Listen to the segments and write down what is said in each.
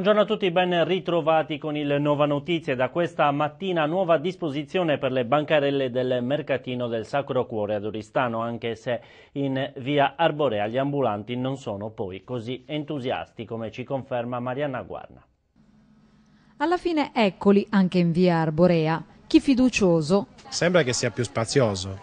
Buongiorno a tutti, ben ritrovati con il Nova Notizie. Da questa mattina nuova disposizione per le bancarelle del mercatino del Sacro Cuore ad Oristano, anche se in via Arborea gli ambulanti non sono poi così entusiasti come ci conferma Marianna Guarna. Alla fine eccoli anche in via Arborea. Chi fiducioso? Sembra che sia più spazioso.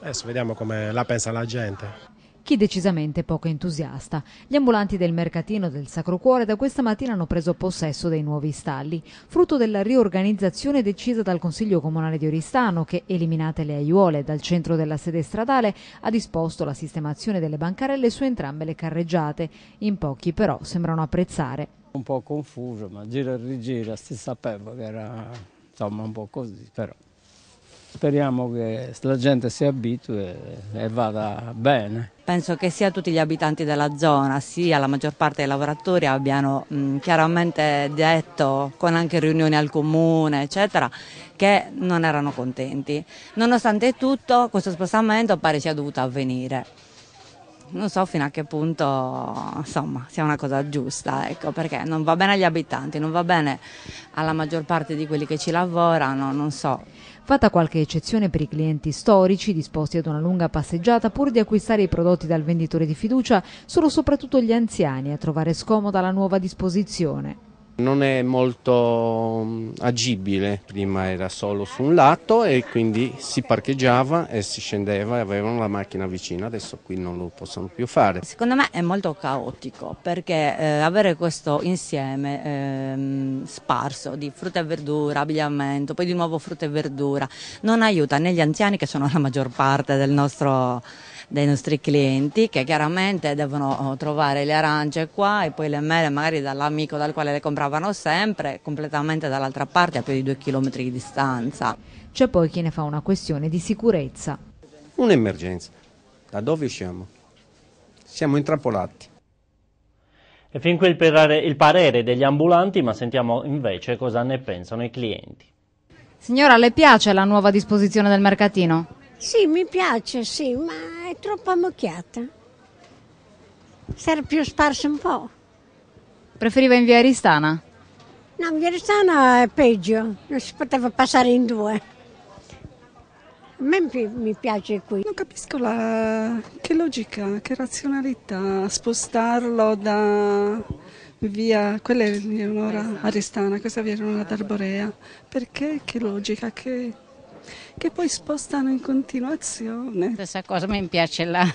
Adesso vediamo come la pensa la gente chi decisamente poco entusiasta. Gli ambulanti del mercatino del Sacro Cuore da questa mattina hanno preso possesso dei nuovi stalli, frutto della riorganizzazione decisa dal Consiglio Comunale di Oristano che, eliminate le aiuole dal centro della sede stradale, ha disposto la sistemazione delle bancarelle su entrambe le carreggiate. In pochi però sembrano apprezzare. Un po' confuso, ma gira e rigira, si sapeva che era insomma un po' così, però Speriamo che la gente si abitui e vada bene. Penso che sia tutti gli abitanti della zona, sia la maggior parte dei lavoratori abbiano mh, mm, chiaramente detto, con anche riunioni al comune, eccetera, che non erano contenti. Nonostante tutto, questo spostamento pare sia dovuto avvenire non so fino a che punto insomma, sia una cosa giusta, ecco, perché non va bene agli abitanti, non va bene alla maggior parte di quelli che ci lavorano, non so fatta qualche eccezione per i clienti storici disposti ad una lunga passeggiata pur di acquistare i prodotti dal venditore di fiducia, sono soprattutto gli anziani a trovare scomoda la nuova disposizione. Non è molto mm, agibile, prima era solo su un lato e quindi si parcheggiava e si scendeva e avevano la macchina vicina, adesso qui non lo possono più fare. Secondo me è molto caotico perché eh, avere questo insieme eh, sparso di frutta e verdura, abbigliamento, poi di nuovo frutta e verdura, non aiuta né gli anziani che sono la maggior parte del nostro dei nostri clienti che chiaramente devono oh, trovare le arance qua e poi le mele magari dall'amico dal quale le compravano sempre, completamente dall'altra parte a più di due chilometri di distanza. C'è poi chi ne fa una questione di sicurezza. Un'emergenza. Da dove usciamo? Siamo intrappolati. E fin qui il parere degli ambulanti, ma sentiamo invece cosa ne pensano i clienti. Signora, le piace la nuova disposizione del mercatino? Sì, mi piace, sì, ma troppo ammocchiata. Sarebbe più sparso un po'. Preferiva in via Aristana? No, in via Aristana è peggio, non si poteva passare in due. A me mi piace qui. Non capisco la... che logica, che razionalità spostarlo da via, quella è un'ora Aristana, questa via è un'ora d'Arborea. Perché? Che logica, che che poi spostano in continuazione. Stessa cosa mi piace la,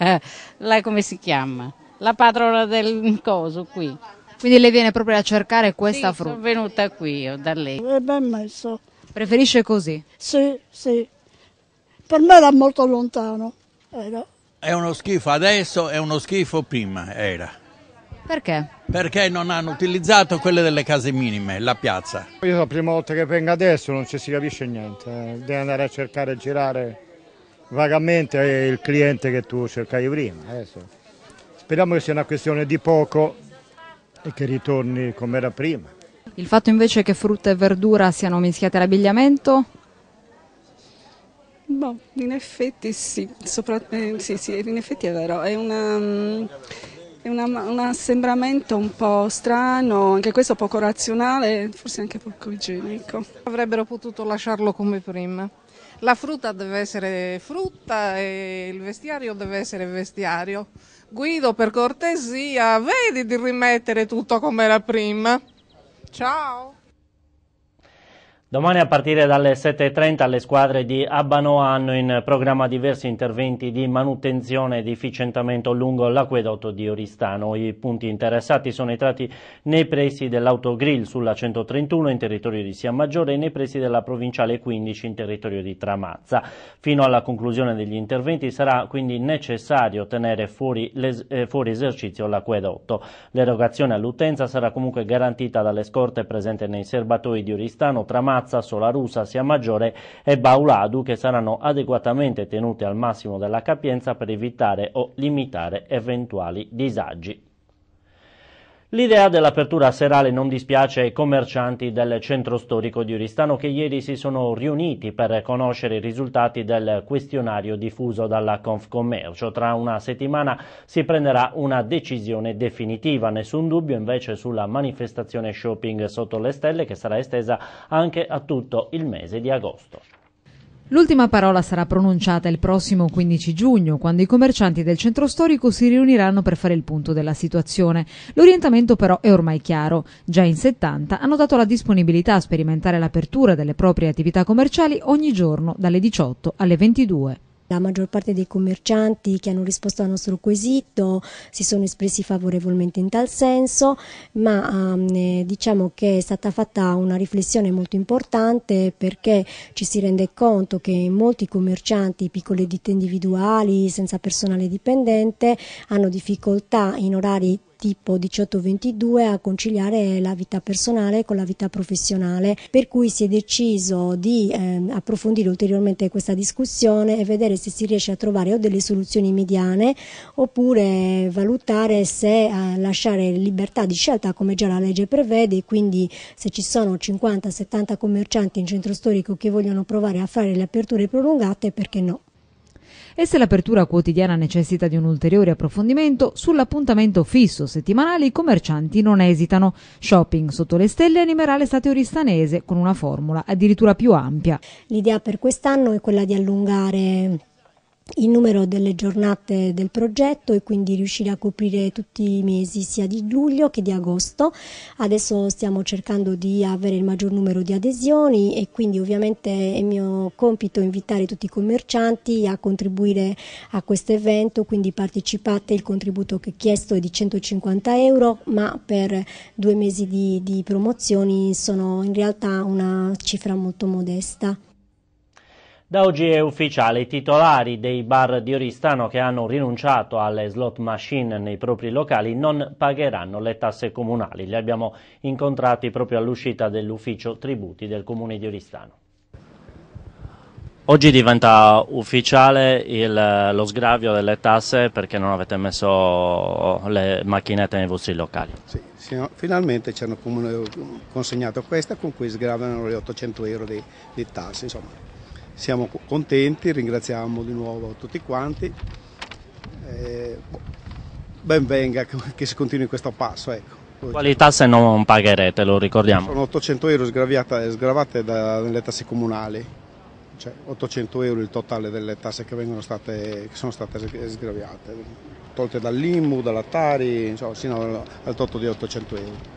la, la come si chiama? La padrona del coso qui. Quindi lei viene proprio a cercare questa sì, frutta? sono venuta qui io, da lei. È eh, ben messo. Preferisce così? Sì, sì. Per me era molto lontano. Era. È uno schifo adesso, è uno schifo prima, era. Perché? Perché non hanno utilizzato quelle delle case minime, la piazza. Io sono la prima volta che vengo adesso, non ci si capisce niente. Eh. Devi andare a cercare e girare vagamente eh, il cliente che tu cercavi prima. Adesso. Speriamo che sia una questione di poco e che ritorni come era prima. Il fatto invece che frutta e verdura siano mischiate all'abbigliamento? Boh, in effetti sì, Sopra... eh, sì, sì, in effetti è vero, è una... Mm, è una, un assembramento un po' strano, anche questo poco razionale, forse anche poco igienico. Avrebbero potuto lasciarlo come prima. La frutta deve essere frutta e il vestiario deve essere vestiario. Guido, per cortesia, vedi di rimettere tutto come era prima. Ciao! Domani a partire dalle 7.30 le squadre di Abbanoa hanno in programma diversi interventi di manutenzione e di efficientamento lungo l'acquedotto di Oristano. I punti interessati sono i tratti nei pressi dell'autogrill sulla 131 in territorio di Sia Maggiore e nei pressi della provinciale 15 in territorio di Tramazza. Fino alla conclusione degli interventi sarà quindi necessario tenere fuori, eh, fuori esercizio l'acquedotto. L'erogazione all'utenza sarà comunque garantita dalle scorte presenti nei serbatoi di Oristano, Tramazza Mazza, Solarusa, Sia Maggiore e Bauladu che saranno adeguatamente tenute al massimo della capienza per evitare o limitare eventuali disagi L'idea dell'apertura serale non dispiace ai commercianti del centro storico di Oristano che ieri si sono riuniti per conoscere i risultati del questionario diffuso dalla Confcommercio. Tra una settimana si prenderà una decisione definitiva, nessun dubbio invece sulla manifestazione shopping sotto le stelle che sarà estesa anche a tutto il mese di agosto. L'ultima parola sarà pronunciata il prossimo 15 giugno, quando i commercianti del centro storico si riuniranno per fare il punto della situazione. L'orientamento però è ormai chiaro. Già in 70 hanno dato la disponibilità a sperimentare l'apertura delle proprie attività commerciali ogni giorno dalle 18 alle 22. La maggior parte dei commercianti che hanno risposto al nostro quesito si sono espressi favorevolmente in tal senso, ma ehm, diciamo che è stata fatta una riflessione molto importante perché ci si rende conto che molti commercianti, piccole ditte individuali, senza personale dipendente, hanno difficoltà in orari tipo 18-22 a conciliare la vita personale con la vita professionale, per cui si è deciso di eh, approfondire ulteriormente questa discussione e vedere se si riesce a trovare o delle soluzioni mediane oppure valutare se eh, lasciare libertà di scelta come già la legge prevede, quindi se ci sono 50-70 commercianti in centro storico che vogliono provare a fare le aperture prolungate, perché no? e se l'apertura quotidiana necessita di un ulteriore approfondimento, sull'appuntamento fisso settimanale i commercianti non esitano. Shopping sotto le stelle animerà l'estate oristanese con una formula addirittura più ampia. L'idea per quest'anno è quella di allungare il numero delle giornate del progetto e quindi riuscire a coprire tutti i mesi sia di luglio che di agosto. Adesso stiamo cercando di avere il maggior numero di adesioni e quindi ovviamente è mio compito invitare tutti i commercianti a contribuire a questo evento, quindi partecipate, il contributo che chiesto è di 150 euro, ma per due mesi di, di promozioni sono in realtà una cifra molto modesta. Da oggi è ufficiale, i titolari dei bar di Oristano che hanno rinunciato alle slot machine nei propri locali non pagheranno le tasse comunali. Li abbiamo incontrati proprio all'uscita dell'ufficio tributi del comune di Oristano. Oggi diventa ufficiale il, lo sgravio delle tasse perché non avete messo le macchinette nei vostri locali. Sì, sino, finalmente ci hanno consegnato questa con cui sgravano le 800 euro di, di tasse. Insomma siamo contenti, ringraziamo di nuovo tutti quanti. Eh, boh, ben venga che si continui questo passo. Ecco. Quali tasse non pagherete, lo ricordiamo? Sono 800 euro sgravate dalle tasse comunali, cioè 800 euro il totale delle tasse che, state, che sono state sgraviate, tolte dall'IMU, dalla Tari, insomma, fino al, al totto di 800 euro.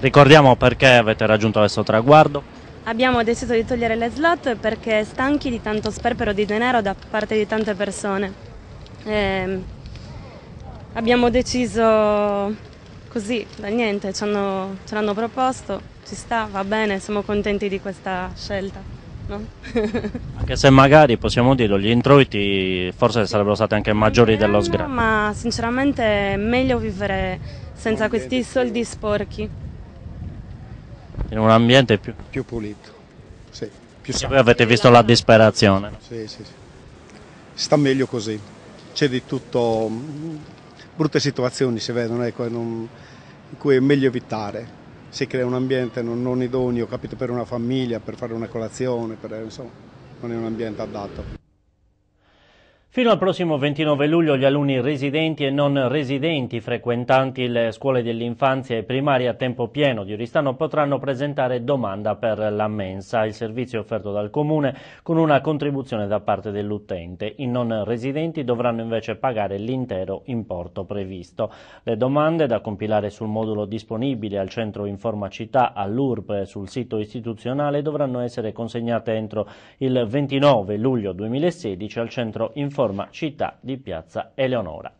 Ricordiamo perché avete raggiunto questo traguardo? Abbiamo deciso di togliere le slot perché stanchi di tanto sperpero di denaro da parte di tante persone. E ehm, abbiamo deciso così, da niente, ce l'hanno proposto, ci sta, va bene, siamo contenti di questa scelta. No? anche se magari possiamo dirlo, gli introiti forse sarebbero stati anche maggiori dello sgranchio. Ma sinceramente è meglio vivere senza questi soldi sporchi in un ambiente più, più pulito. Sì, più e voi avete visto la disperazione. Sì, sì, sì. Sta meglio così. C'è di tutto, mm, brutte situazioni si vedono, ecco, non, in cui è meglio evitare. Si crea un ambiente non, non idoneo, capito, per una famiglia, per fare una colazione, per, insomma, non è un ambiente adatto. Fino al prossimo 29 luglio gli alunni residenti e non residenti frequentanti le scuole dell'infanzia e primaria a tempo pieno di Oristano potranno presentare domanda per la mensa, il servizio offerto dal Comune con una contribuzione da parte dell'utente. I non residenti dovranno invece pagare l'intero importo previsto. Le domande da compilare sul modulo disponibile al Centro Informa Città all'URP e sul sito istituzionale dovranno essere consegnate entro il 29 luglio 2016 al Centro Informa forma città di piazza Eleonora.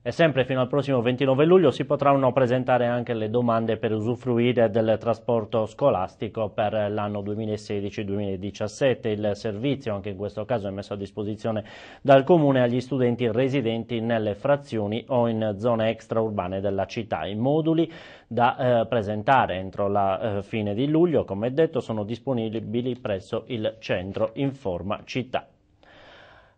E sempre fino al prossimo 29 luglio si potranno presentare anche le domande per usufruire del trasporto scolastico per l'anno 2016-2017. Il servizio, anche in questo caso, è messo a disposizione dal Comune agli studenti residenti nelle frazioni o in zone extraurbane della città. I moduli da eh, presentare entro la eh, fine di luglio, come detto, sono disponibili presso il centro Informa Città.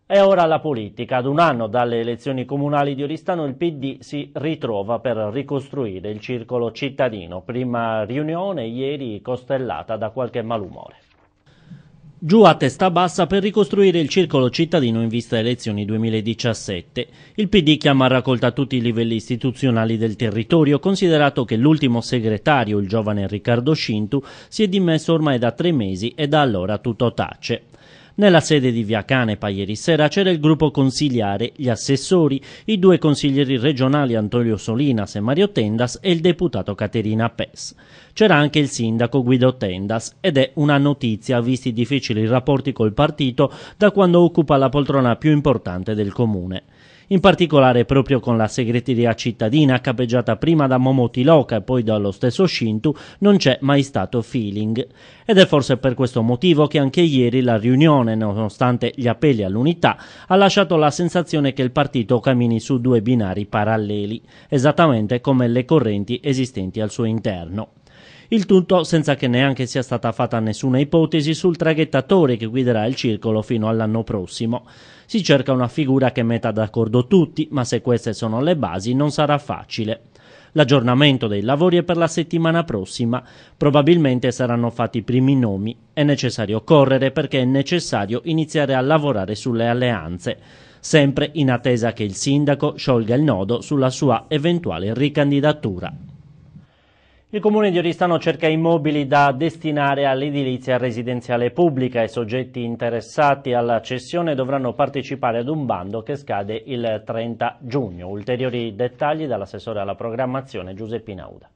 E ora la politica. Ad un anno dalle elezioni comunali di Oristano il PD si ritrova per ricostruire il circolo cittadino. Prima riunione ieri costellata da qualche malumore. Giù a testa bassa per ricostruire il circolo cittadino in vista elezioni 2017. Il PD chiama a raccolta tutti i livelli istituzionali del territorio, considerato che l'ultimo segretario, il giovane Riccardo Scintu, si è dimesso ormai da tre mesi e da allora tutto tace. Nella sede di Via Canepa ieri sera c'era il gruppo consigliare, gli assessori, i due consiglieri regionali Antonio Solinas e Mario Tendas e il deputato Caterina Pes c'era anche il sindaco Guido Tendas ed è una notizia visti i difficili rapporti col partito da quando occupa la poltrona più importante del comune in particolare proprio con la segreteria cittadina capeggiata prima da Momotiloca e poi dallo stesso Shintu, non c'è mai stato feeling. Ed è forse per questo motivo che anche ieri la riunione, nonostante gli appelli all'unità, ha lasciato la sensazione che il partito cammini su due binari paralleli, esattamente come le correnti esistenti al suo interno. Il tutto senza che neanche sia stata fatta nessuna ipotesi sul traghettatore che guiderà il circolo fino all'anno prossimo. Si cerca una figura che metta d'accordo tutti, ma se queste sono le basi non sarà facile. L'aggiornamento dei lavori è per la settimana prossima, probabilmente saranno fatti i primi nomi. È necessario correre perché è necessario iniziare a lavorare sulle alleanze, sempre in attesa che il sindaco sciolga il nodo sulla sua eventuale ricandidatura. Il comune di Oristano cerca immobili da destinare all'edilizia residenziale pubblica I soggetti interessati alla cessione dovranno partecipare ad un bando che scade il 30 giugno. Ulteriori dettagli dall'assessore alla programmazione Giuseppina Uda.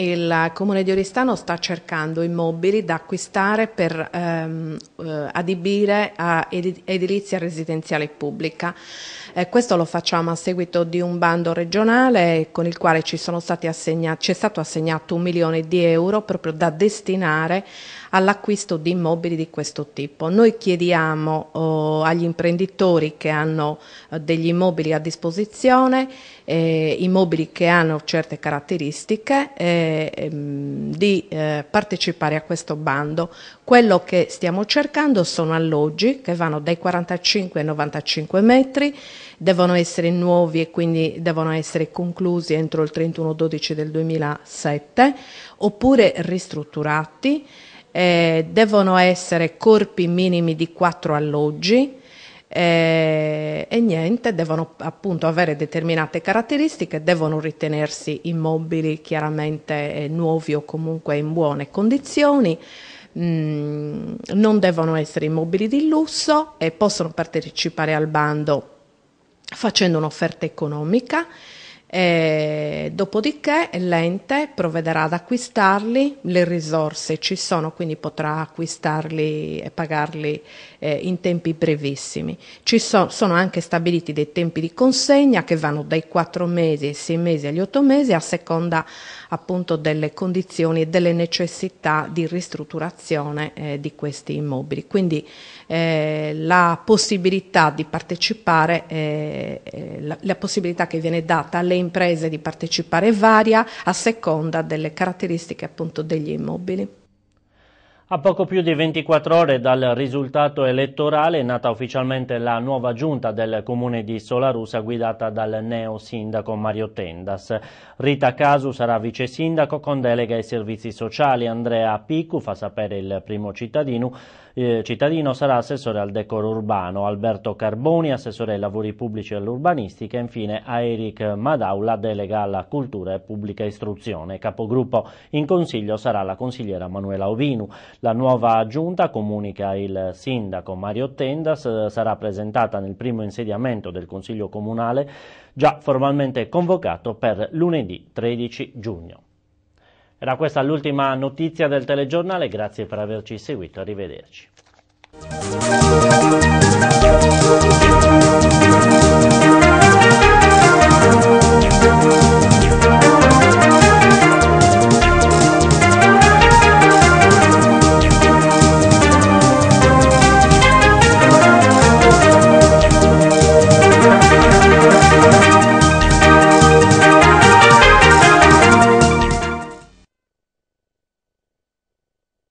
Il comune di Oristano sta cercando immobili da acquistare per ehm, eh, adibire a edilizia residenziale pubblica. Eh, questo lo facciamo a seguito di un bando regionale con il quale ci, ci è stato assegnato un milione di euro proprio da destinare all'acquisto di immobili di questo tipo. Noi chiediamo oh, agli imprenditori che hanno eh, degli immobili a disposizione, eh, immobili che hanno certe caratteristiche, eh, Ehm, di eh, partecipare a questo bando. Quello che stiamo cercando sono alloggi che vanno dai 45 ai 95 metri, devono essere nuovi e quindi devono essere conclusi entro il 31-12 del 2007 oppure ristrutturati, eh, devono essere corpi minimi di 4 alloggi, e, eh, e, niente, devono appunto avere determinate caratteristiche, devono ritenersi immobili chiaramente eh, nuovi o comunque in buone condizioni. Mm, non devono essere immobili di lusso e possono partecipare al bando facendo un'offerta economica e dopodiché l'ente provvederà ad acquistarli, le risorse ci sono, quindi potrà acquistarli e pagarli eh, in tempi brevissimi. Ci so, sono anche stabiliti dei tempi di consegna che vanno dai 4 mesi ai 6 mesi agli 8 mesi a seconda appunto delle condizioni e delle necessità di ristrutturazione eh, di questi immobili. Quindi, eh, la possibilità di partecipare, eh, eh, la, la, possibilità che viene data alle imprese di partecipare varia a seconda delle caratteristiche appunto degli immobili. A poco più di 24 ore dal risultato elettorale è nata ufficialmente la nuova giunta del comune di Solarusa guidata dal neo sindaco Mario Tendas. Rita Casu sarà vice sindaco con delega ai servizi sociali, Andrea Picu fa sapere il primo cittadino eh, cittadino sarà assessore al decoro urbano, Alberto Carboni, assessore ai lavori pubblici e all'urbanistica, e infine a Eric Madaula, delega alla cultura e pubblica istruzione. Capogruppo in consiglio sarà la consigliera Manuela Ovinu. La nuova giunta, comunica il sindaco Mario Tendas, eh, sarà presentata nel primo insediamento del Consiglio Comunale, già formalmente convocato per lunedì 13 giugno. Era questa l'ultima notizia del telegiornale, grazie per averci seguito, arrivederci.